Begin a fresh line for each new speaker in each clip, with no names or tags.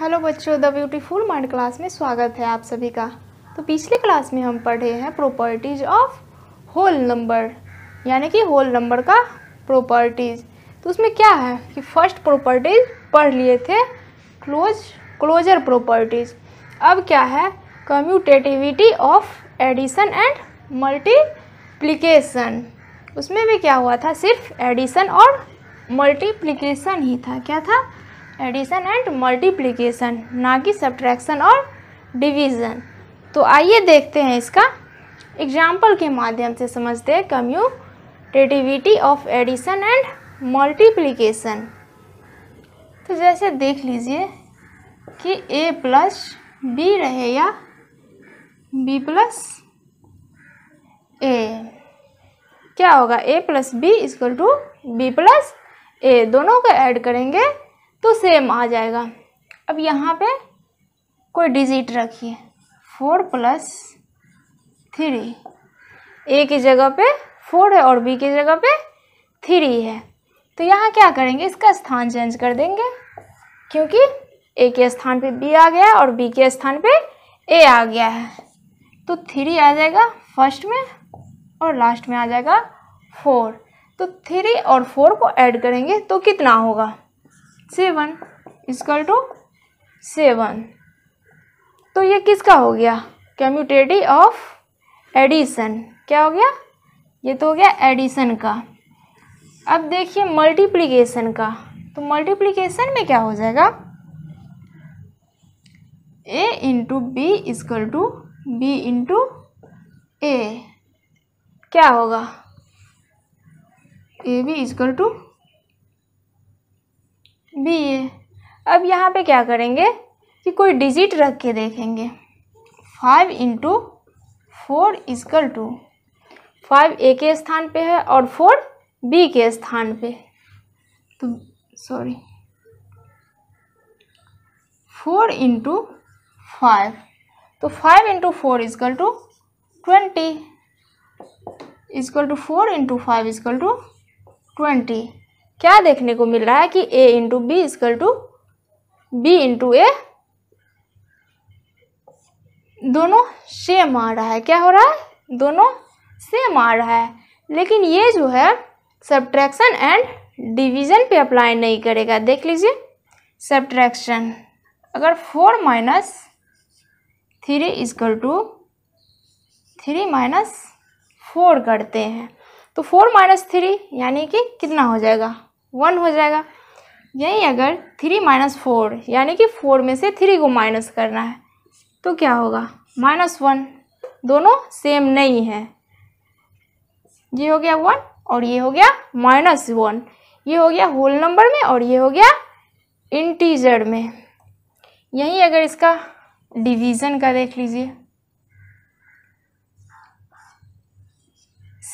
hello बच्चों the beautiful mind class में स्वागत है आप सभी का तो पिछले क्लास में हम पढ़े हैं प्रॉपर्टीज ऑफ होल नंबर यानी कि होल नंबर का प्रॉपर्टीज तो उसमें क्या है कि फर्स्ट प्रॉपर्टीज पढ़ लिए थे क्लोज क्लोजर प्रॉपर्टीज अब क्या है commutativity of addition and multiplication उसमें भी क्या हुआ था सिर्फ एडिशन और मल्टीप्लिकेशन ही था क्या था एडिशन एंड मल्टीप्लिकेशन ना कि सब्ट्रैक्शन और डिवीज़न तो आइए देखते हैं इसका एग्जाम्पल के माध्यम से समझते हैं commutativity of addition and multiplication तो जैसे देख लीजिए कि ए प्लस बी रहे या बी प्लस ए क्या होगा A plus B equal to B plus A दोनों को ऐड करेंगे तो सेम आ जाएगा अब यहाँ पे कोई डिजिट रखिए फोर प्लस थ्री ए की जगह पे फोर है और बी की जगह पे थ्री है तो यहाँ क्या करेंगे इसका स्थान चेंज कर देंगे क्योंकि ए के स्थान पे बी आ गया और बी के स्थान पे ए आ गया है तो थ्री आ जाएगा फर्स्ट में और लास्ट में आ जाएगा फोर तो थ्री और फोर को ऐड करेंगे तो कितना होगा सेवन इसकल टू सेवन तो ये किसका हो गया कम्यूटेटी ऑफ एडिशन क्या हो गया ये तो हो गया एडिशन का अब देखिए मल्टीप्लिकेशन का तो मल्टीप्लिकेशन में क्या हो जाएगा A into B equal to B into A क्या होगा A B equal to B A अब यहाँ पे क्या करेंगे कि कोई डिजिट रख के देखेंगे five into four equal to five A के स्थान पे है और फोर बी के स्थान पे तो सॉरी फोर इंटू फाइव तो five into four equal to twenty equal to four into five equal to twenty क्या देखने को मिल रहा है कि A into B equal to B into A दोनों सेम आ रहा है क्या हो रहा है दोनों सेम आ रहा है लेकिन ये जो है सब्ट्रैक्शन एंड डिवीजन पे अप्लाई नहीं करेगा देख लीजिए सब्ट्रैक्शन अगर four minus three equal to three minus four करते हैं तो फोर माइनस थ्री यानी कि कितना हो जाएगा वन हो जाएगा यहीं अगर थ्री माइनस फोर यानी कि फोर में से थ्री को माइनस करना है तो क्या होगा माइनस वन दोनों सेम नहीं है ये हो गया वन और ये हो गया माइनस वन ये हो गया होल नंबर में और ये हो गया इंटीजर में यहीं अगर इसका डिवीज़न का देख लीजिए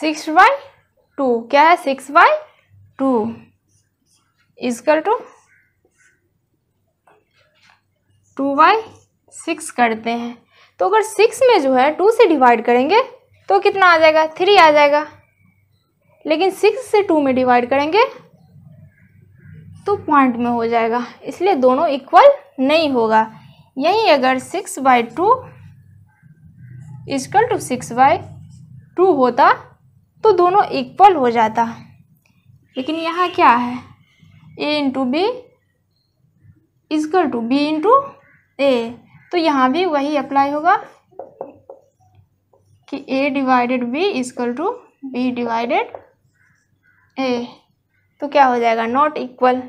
सिक्स बाई टू क्या है six by two equal to two by six करते हैं तो अगर सिक्स में जो है टू से डिवाइड करेंगे तो कितना आ जाएगा थ्री आ जाएगा लेकिन सिक्स से टू में डिवाइड करेंगे तो पॉइंट में हो जाएगा इसलिए दोनों इक्वल नहीं होगा यहीं अगर six by two equal to six by two होता तो दोनों इक्वल हो जाता लेकिन यहाँ क्या है A into B equal to B into A तो यहाँ भी वही अप्लाई होगा कि A divided B equal to B divided A तो क्या हो जाएगा नॉट इक्वल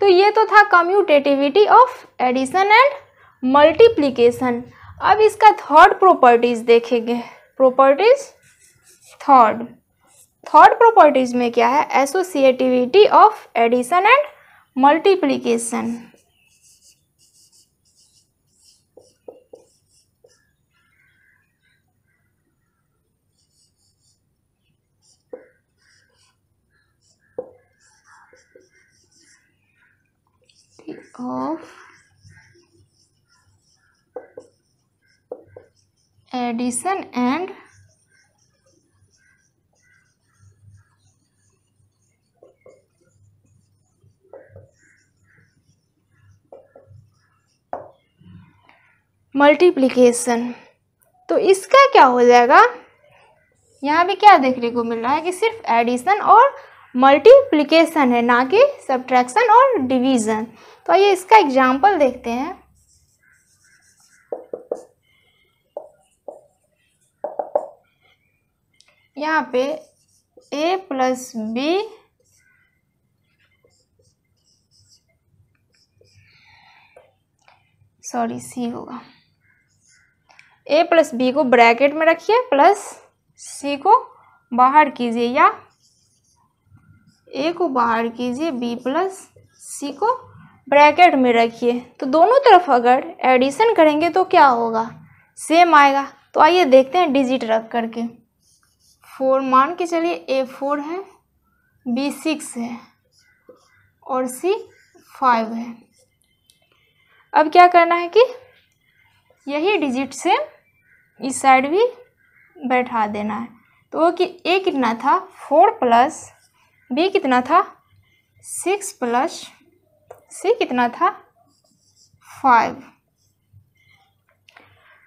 तो ये तो था commutativity of addition and multiplication अब इसका थर्ड प्रॉपर्टीज देखेंगे प्रॉपर्टीज थर्ड थर्ड प्रॉपर्टीज में क्या है associativity of addition and multiplication of addition and multiplication तो इसका क्या हो जाएगा यहाँ पे क्या देखने को मिल रहा है कि सिर्फ एडिशन और मल्टीप्लीकेशन है ना कि सब्ट्रैक्शन और डिवीज़न तो आइए इसका एग्जाम्पल देखते हैं यहाँ पे A plus B sorry C होगा ए प्लस बी को ब्रैकेट में रखिए प्लस सी को बाहर कीजिए या ए को बाहर कीजिए बी प्लस सी को ब्रैकेट में रखिए तो दोनों तरफ अगर एडिशन करेंगे तो क्या होगा सेम आएगा तो आइए देखते हैं डिजिट रख करके फोर मान के चलिए ए फोर है बी सिक्स है और सी फाइव है अब क्या करना है कि यही डिजिट से इस साइड भी बैठा देना है तो कि ए कितना था फोर प्लस बी कितना था सिक्स प्लस सी कितना था फाइव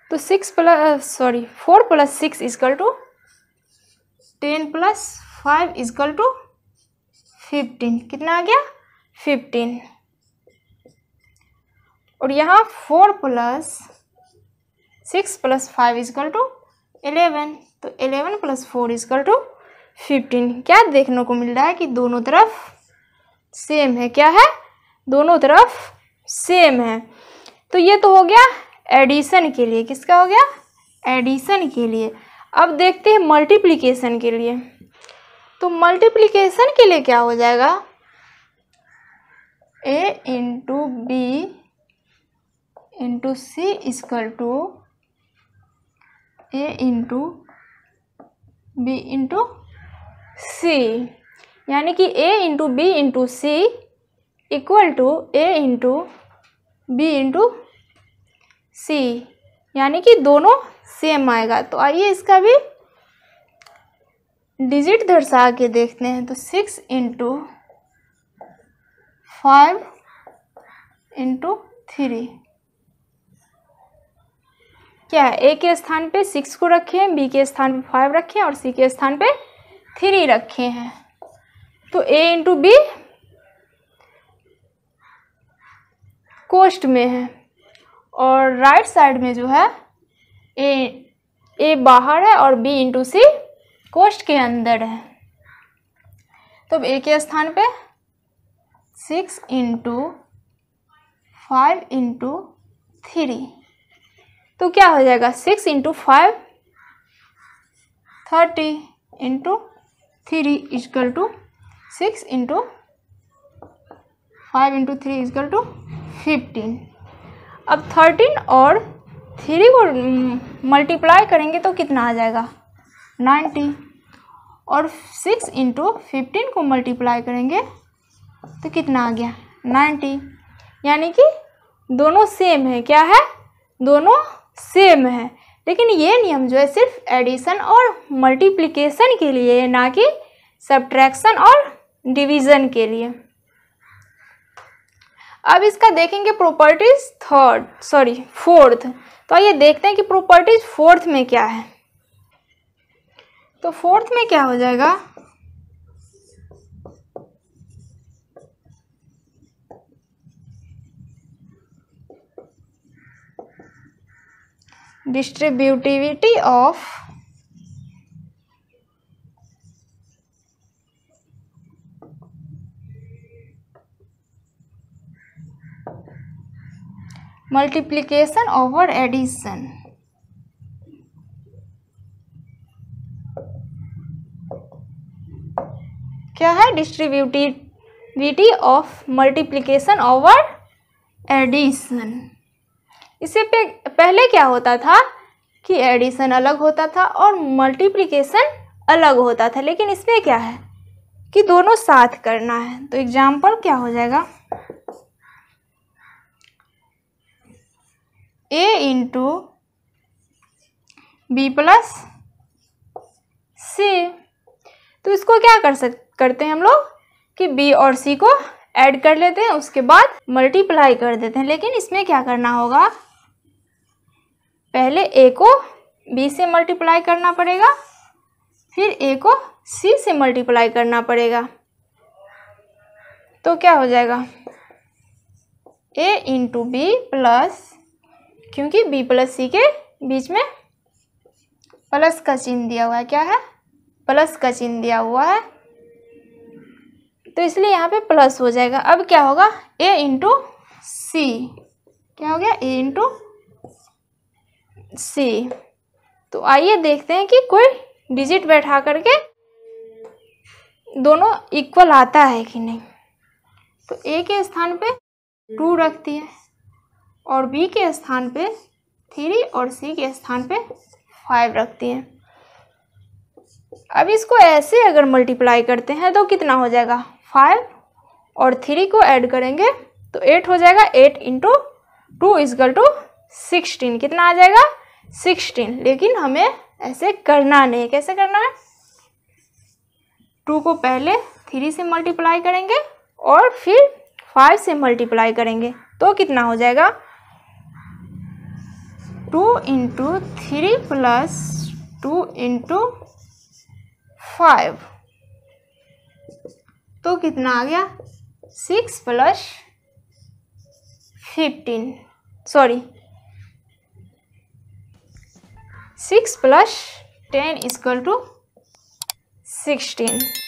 तो six plus sorry four plus six equal to ten plus five equal to fifteen कितना आ गया फिफ्टीन और यहाँ four plus six plus five equal to eleven तो eleven plus four equal to fifteen क्या देखने को मिल रहा है कि दोनों तरफ सेम है क्या है दोनों तरफ सेम है तो ये तो हो गया एडिशन के लिए किसका हो गया एडिशन के लिए अब देखते हैं मल्टीप्लिकेशन के लिए तो मल्टीप्लिकेशन के लिए क्या हो जाएगा A into B into C equal to A into B into C यानी कि A into B into C equal to A into B into C यानी कि दोनों सेम आएगा तो आइए इसका भी डिजिट दर्शा के देखते हैं तो six into five into three क्या है ए के स्थान पे सिक्स को रखे हैं बी के स्थान पे फाइव रखे हैं और सी के स्थान पे थ्री रखे हैं तो ए इंटू बी कोस्ट में है और राइट साइड में जो है ए ए बाहर है और बी इंटू सी कोस्ट के अंदर है तो ए के स्थान पे six into five into three तो क्या हो जाएगा six into five thirty into three equal to six into five into three equal to fifteen अब थर्टीन और थ्री को मल्टीप्लाई हम्म, करेंगे तो कितना आ जाएगा नाइन्टी और सिक्स इंटू फिफ्टीन को मल्टीप्लाई करेंगे तो कितना आ गया नाइन्टी यानी कि दोनों सेम है क्या है दोनों सेम है लेकिन ये नियम जो है सिर्फ एडिशन और मल्टीप्लिकेशन के लिए है ना कि सब्ट्रैक्शन और डिवीज़न के लिए अब इसका देखेंगे प्रॉपर्टीज थर्ड सॉरी फोर्थ तो आइए देखते हैं कि प्रॉपर्टीज फोर्थ में क्या है तो फोर्थ में क्या हो जाएगा distributivity of multiplication over addition क्या है distributivity of multiplication over addition इससे पहले क्या होता था कि एडिशन अलग होता था और मल्टीप्लिकेशन अलग होता था लेकिन इसमें क्या है कि दोनों साथ करना है तो एग्जाम्पल क्या हो जाएगा A into B plus C तो इसको क्या कर सक करते हैं हम लोग कि बी और सी को ऐड कर लेते हैं उसके बाद मल्टीप्लाई कर देते हैं लेकिन इसमें क्या करना होगा पहले ए को बी से मल्टीप्लाई करना पड़ेगा फिर ए को सी से मल्टीप्लाई करना पड़ेगा तो क्या हो जाएगा ए इंटू बी प्लस क्योंकि बी प्लस सी के बीच में प्लस का चिन्ह दिया हुआ है क्या है प्लस का चिन्ह दिया हुआ है तो इसलिए यहाँ पे प्लस हो जाएगा अब क्या होगा ए इंटू सी क्या हो गया ए इंटू सी तो आइए देखते हैं कि कोई डिजिट बैठा करके दोनों इक्वल आता है कि नहीं तो ए के स्थान पे टू रखती है और बी के स्थान पे थ्री और सी के स्थान पे फाइव रखती है अब इसको ऐसे अगर मल्टीप्लाई करते हैं तो कितना हो जाएगा फाइव और थ्री को ऐड करेंगे तो एट हो जाएगा eight into two equal to sixteen कितना आ जाएगा सिक्सटीन लेकिन हमें ऐसे करना नहीं कैसे करना है टू को पहले थ्री से मल्टीप्लाई करेंगे और फिर फाइव से मल्टीप्लाई करेंगे तो कितना हो जाएगा two into three plus two into five तो कितना आ गया six plus fifteen sorry six plus ten equal to sixteen